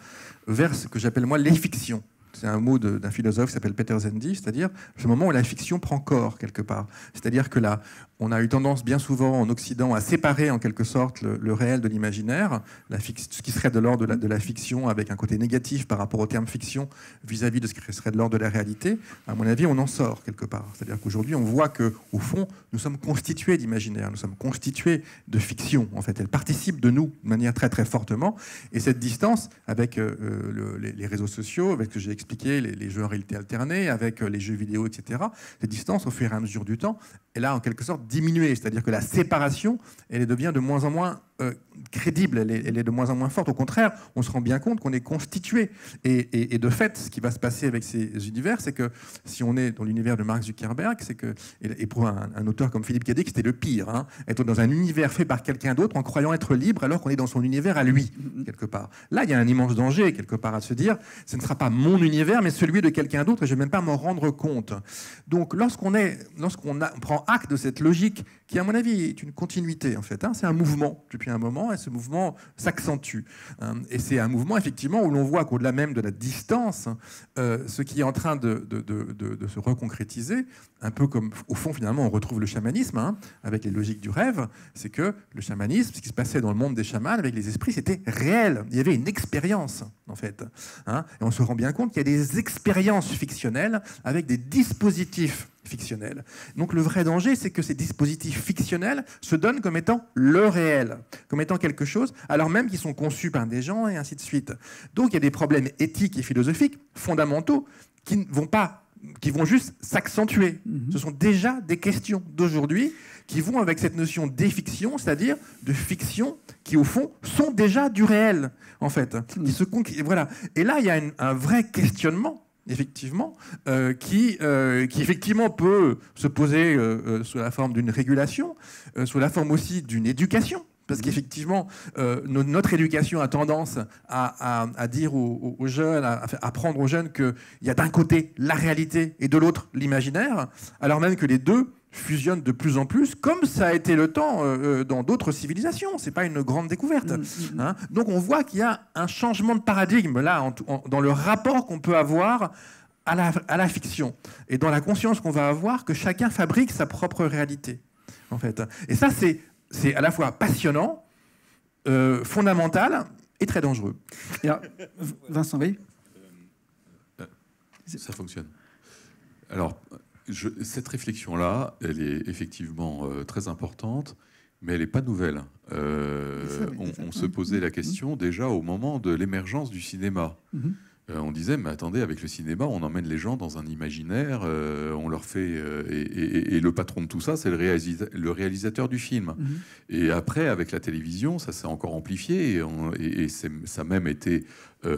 vers ce que j'appelle moi les fictions c'est un mot d'un philosophe qui s'appelle Peter Zendi, c'est-à-dire ce moment où la fiction prend corps quelque part. C'est-à-dire que là, on a eu tendance bien souvent en Occident à séparer en quelque sorte le, réel de l'imaginaire, ce qui serait de l'ordre de, de, la fiction avec un côté négatif par rapport au terme fiction vis-à-vis de ce qui serait de l'ordre de la réalité. À mon avis, on en sort quelque part. C'est-à-dire qu'aujourd'hui, on voit que au fond, nous sommes constitués d'imaginaire, nous sommes constitués de fiction. En fait, elle participe de nous de manière très très fortement. Et cette distance avec euh, euh, les, les réseaux sociaux, avec ce que j'ai expliquer les, les, jeux en réalité alternée, avec euh, les jeux vidéo, etc., Les distances, au fur et à mesure du temps, elle a en quelque sorte diminué. C'est-à-dire que la séparation, elle devient de moins en moins euh, crédible, elle est, de moins en moins forte. Au contraire, on se rend bien compte qu'on est constitué. Et, de fait, ce qui va se passer avec ces univers, c'est que si on est dans l'univers de Mark Zuckerberg, c'est que, et pour un, auteur comme Philippe Cadic, c'était le pire, hein, être dans un univers fait par quelqu'un d'autre en croyant être libre alors qu'on est dans son univers à lui, quelque part. Là, il y a un immense danger, quelque part, à se dire, ce ne sera pas mon univers, mais celui de quelqu'un d'autre, et je ne vais même pas m'en rendre compte. Donc, lorsqu'on est, lorsqu'on prend acte de cette logique qui à mon avis est une continuité en fait. Hein. C'est un mouvement depuis un moment, et ce mouvement s'accentue. Hein. Et c'est un mouvement effectivement où l'on voit qu'au-delà même de la distance, euh, ce qui est en train de, se reconcrétiser, un peu comme au fond finalement on retrouve le chamanisme hein, avec les logiques du rêve, c'est que le chamanisme, ce qui se passait dans le monde des chamans avec les esprits, c'était réel. Il y avait une expérience en fait. et on se rend bien compte qu'il y a des expériences fictionnelles avec des dispositifs fictionnel. Donc le vrai danger, c'est que ces dispositifs fictionnels se donnent comme étant le réel, comme étant quelque chose, alors même qu'ils sont conçus par des gens et ainsi de suite. Donc il y a des problèmes éthiques et philosophiques fondamentaux qui vont pas qui vont juste s'accentuer. Mhm. Ce sont déjà des questions d'aujourd'hui qui vont avec cette notion d'effiction, c'est-à-dire de fiction qui au fond sont déjà du réel en fait. Mhm. voilà. Et là, il y a un vrai questionnement effectivement, euh, qui, euh, qui effectivement peut se poser euh, sous la forme d'une régulation, sous la forme aussi d'une éducation. Parce qu'effectivement, notre éducation a tendance à, dire aux, jeunes, à, apprendre aux jeunes qu'il y a d'un côté la réalité et de l'autre l'imaginaire, alors même que les deux fusionnent de plus en plus, comme ça a été le temps euh, euh, dans d'autres civilisations. C'est pas une grande découverte. Mm, mm, mm. Hein. Donc on voit qu'il y a un changement de paradigme là dans le rapport qu'on peut avoir à la, fiction et dans la conscience qu'on va avoir que chacun fabrique sa propre réalité en fait. Et ça c'est c'est à la fois passionnant, euh, fondamental et très dangereux. Vincent, oui. Ça fonctionne. Alors, cette réflexion-là, elle est effectivement euh, très importante, mais elle n'est pas nouvelle. Euh, on, se posait la mmh. question déjà au moment de l'émergence du cinéma. Mmh. Euh, on disait, mais attendez, avec le cinéma, on emmène les gens dans un imaginaire, on leur fait. Et, le patron de tout ça, c'est le, réalisateur du film. Mmh. Et après, avec la télévision, ça s'est encore amplifié et, et ça a même été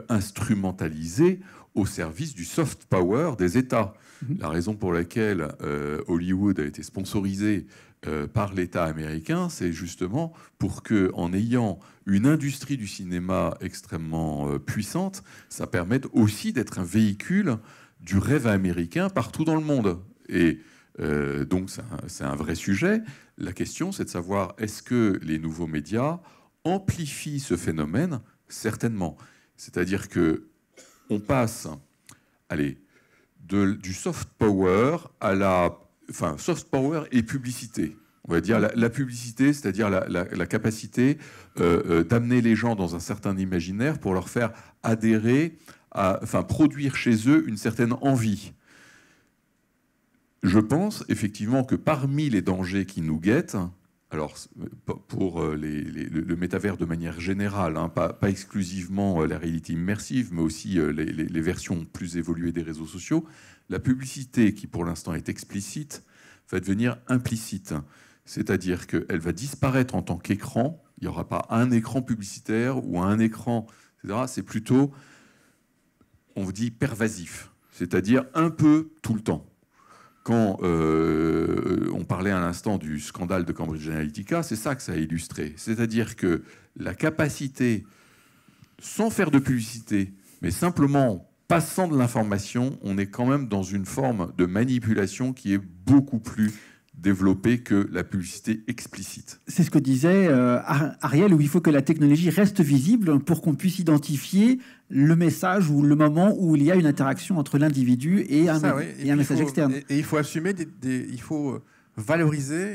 instrumentalisé au service du soft power des États. Mhm. La raison pour laquelle euh, Hollywood a été sponsorisé euh, par l'État américain, c'est justement pour que, en ayant une industrie du cinéma extrêmement euh, puissante, ça permette aussi d'être un véhicule du rêve américain partout dans le monde. Et donc c'est un, un, vrai sujet. La question, c'est de savoir est-ce que les nouveaux médias amplifient ce phénomène Certainement. C'est-à-dire que on passe, allez, du soft power à la, enfin soft power et publicité. On va dire la, publicité, c'est-à-dire la, capacité euh, euh, d'amener les gens dans un certain imaginaire pour leur faire adhérer, enfin produire chez eux une certaine envie. Je pense effectivement que parmi les dangers qui nous guettent, alors euh, pour euh, le métavers de manière générale, hein, pas, exclusivement euh, la réalité immersive, mais aussi les, versions plus évoluées des réseaux sociaux, la publicité qui pour l'instant est explicite va devenir implicite. C'est-à-dire qu'elle va disparaître en tant qu'écran. Il n'y aura pas un écran publicitaire ou un écran, etc. C'est plutôt, on vous dit, pervasif. C'est-à-dire un peu tout le temps quand euh, on parlait à l'instant du scandale de Cambridge Analytica, c'est ça que ça a illustré. C'est-à-dire que la capacité, sans faire de publicité, mais simplement passant de l'information, on est quand même dans une forme de manipulation qui est beaucoup plus développer que la publicité explicite. C'est ce que disait euh, Ariel, où il faut que la technologie reste visible pour qu'on puisse identifier le message ou le moment où il y a une interaction entre l'individu et un, message externe. Et, il faut assumer, il faut euh, valoriser.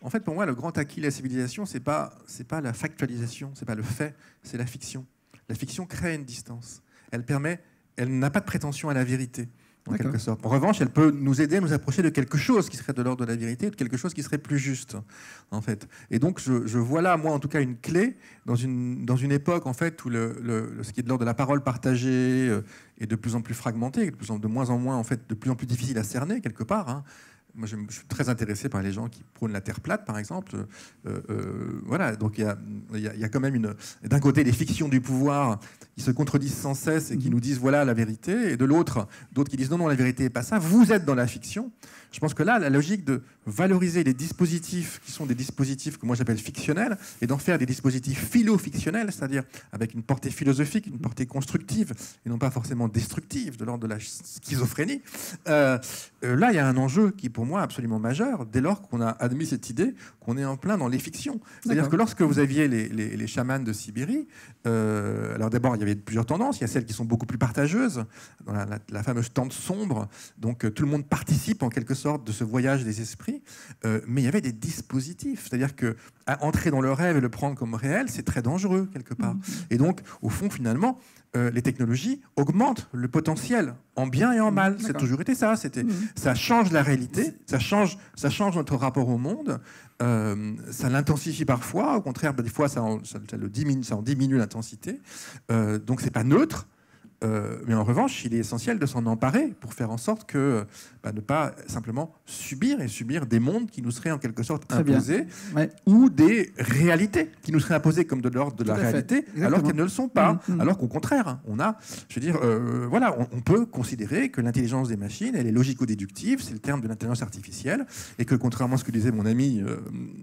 En fait, pour moi, le grand acquis de la civilisation, c'est pas c'est pas la factualisation, c'est pas le fait, c'est la fiction. La fiction crée une distance. Elle permet, elle n'a pas de prétention à la vérité en revanche, elle peut nous aider à nous approcher de quelque chose qui serait de l'ordre de la vérité, de quelque chose qui serait plus juste, en fait. Et donc, je, vois là, moi, en tout cas, une clé dans une, époque, en fait, où le, ce qui est de l'ordre de la parole partagée euh, est de plus en plus fragmenté, de, plus en, moins en moins, en fait, de plus en plus difficile à cerner, quelque part. Hein. Moi, je, suis très intéressé par les gens qui prônent la Terre plate, par exemple. Euh, euh, voilà, donc il y a, quand même une. D'un côté, les fictions du pouvoir qui se contredisent sans cesse et qui mhm. nous disent voilà la vérité, et de l'autre, d'autres qui disent non, non, la vérité n'est pas ça, vous êtes dans la fiction. Je pense que là, la logique de valoriser les dispositifs qui sont des dispositifs que moi j'appelle fictionnels et d'en faire des dispositifs philo-fictionnels, c'est-à-dire avec une portée philosophique, une portée constructive et non pas forcément destructive, de l'ordre de la schizophrénie, euh, euh, là il y a un enjeu qui pour moi est absolument majeur dès lors qu'on a admis cette idée qu'on est en plein dans les fictions. C'est-à-dire que lorsque vous aviez les, les, chamans de Sibérie, euh, alors d'abord il y avait plusieurs tendances, il y a celles qui sont beaucoup plus partageuses, dans la, fameuse tente sombre, donc tout le monde participe en quelque sorte sorte de ce voyage des esprits, euh, mais il y avait des dispositifs, c'est-à-dire que à entrer dans le rêve et le prendre comme réel, c'est très dangereux quelque part. Mm-hmm. Et donc, au fond, finalement, euh, les technologies augmentent le potentiel en bien et en mal. Mm-hmm. C'est toujours été ça. C'était, mm-hmm. ça change la réalité, ça change, ça change notre rapport au monde. Euh, ça l'intensifie parfois. Au contraire, ben, des fois, ça en, le diminue, ça diminue l'intensité. donc, c'est pas neutre. Euh, mais en revanche, il est essentiel de s'en emparer pour faire en sorte que bah, ne pas simplement subir et subir des mondes qui nous seraient en quelque sorte imposés ou des réalités qui nous seraient imposées comme de l'ordre de la réalité, alors qu'elles ne le sont pas. Mm, mm. Alors qu'au contraire, hein, on a, je veux dire, euh, voilà, on, peut considérer que l'intelligence des machines, elle est logico-déductive, c'est le terme de l'intelligence artificielle, et que contrairement à ce que disait mon ami euh,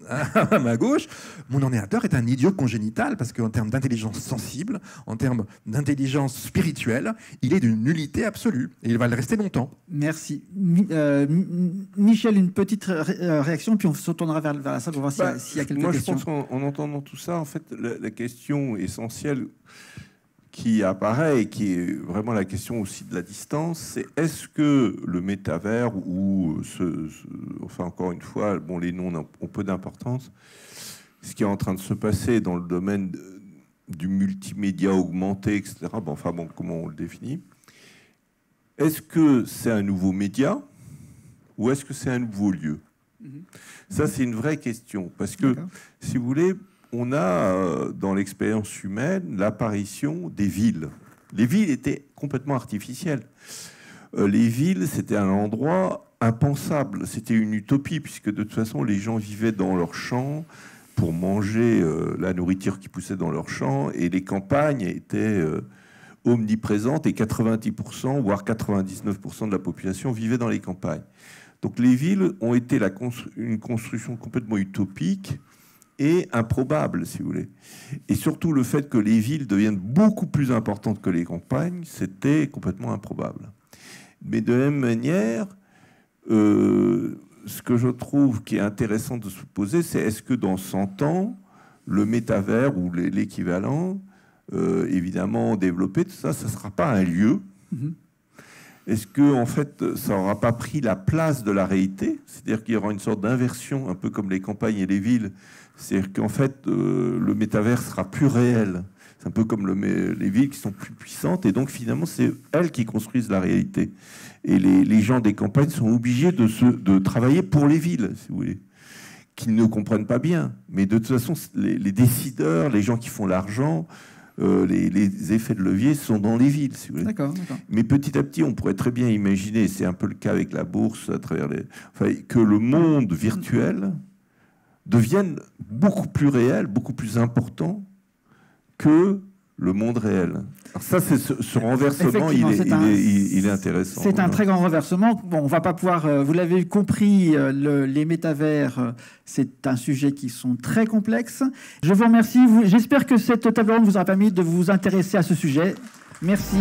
à ma gauche, mon ordinateur est un idiot congénital parce qu'en termes d'intelligence sensible, en termes d'intelligence spirituelle il est d'une nullité absolue et il va le rester longtemps. Merci. Euh, Michel, une petite euh, réaction, puis on se tournera vers, la salle pour voir s'il y, a bah, je pense qu'en en entendant tout ça, en fait, la, question essentielle qui apparaît et qui est vraiment la question aussi de la distance, c'est est-ce que le métavers ou ce, enfin encore une fois, bon les noms ont peu d'importance, ce qui est en train de se passer dans le domaine de, du multimédia augmenté, etc. enfin bon, comment on le définit Est-ce que c'est un nouveau média ou est-ce que c'est un nouveau lieu mm-hmm. Ça, c'est une vraie question. Parce que, si vous voulez, on a euh, dans l'expérience humaine l'apparition des villes. Les villes étaient complètement artificielles. Euh, les villes, c'était un endroit impensable. C'était une utopie, puisque de toute façon, les gens vivaient dans leurs champs, pour manger euh, la nourriture qui poussait dans leurs champs et les campagnes étaient euh, omniprésentes et 90%, voire 99% de la population vivait dans les campagnes. Donc les villes ont été la une construction complètement utopique et improbable, si vous voulez. Et surtout le fait que les villes deviennent beaucoup plus importantes que les campagnes, c'était complètement improbable. Mais de la même manière, euh, ce que je trouve qui est intéressant de se poser, c'est est-ce que dans 100 ans, le métavers ou l'équivalent, euh, évidemment développé, tout ça, ça ne sera pas un lieu mm-hmm. Est-ce que, en fait, ça n'aura pas pris la place de la réalité C'est-à-dire qu'il y aura une sorte d'inversion, un peu comme les campagnes et les villes. C'est-à-dire qu'en fait, euh, le métavers sera plus réel c'est un peu comme le, les villes qui sont plus puissantes, et donc finalement, c'est elles qui construisent la réalité. Et les, gens des campagnes sont obligés de, travailler pour les villes, si vous voulez qu'ils ne comprennent pas bien. Mais de toute façon, les, décideurs, les gens qui font l'argent, euh, les, effets de levier sont dans les villes. Si vous voulez. D'accord, Mais petit à petit, on pourrait très bien imaginer, c'est un peu le cas avec la bourse, à travers les, que le monde virtuel devienne beaucoup plus réel, beaucoup plus important que le monde réel. ça, c'est ce, renversement, il est, il, est, intéressant. C'est un très grand renversement. on va pas pouvoir. Euh, vous l'avez compris, euh, les métavers, euh, c'est un sujet qui sont très complexes. Je vous remercie. J'espère que cette table ronde vous aura permis de vous intéresser à ce sujet. Merci.